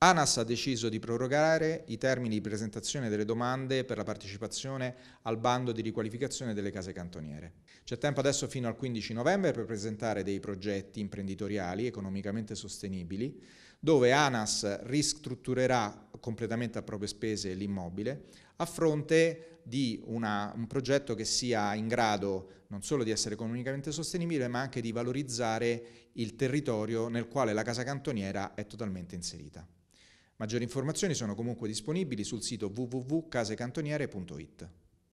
ANAS ha deciso di prorogare i termini di presentazione delle domande per la partecipazione al bando di riqualificazione delle case cantoniere. C'è tempo adesso fino al 15 novembre per presentare dei progetti imprenditoriali economicamente sostenibili, dove ANAS ristrutturerà completamente a proprie spese l'immobile a fronte di una, un progetto che sia in grado non solo di essere economicamente sostenibile, ma anche di valorizzare il territorio nel quale la casa cantoniera è totalmente inserita. Maggiori informazioni sono comunque disponibili sul sito www.casecantoniere.it.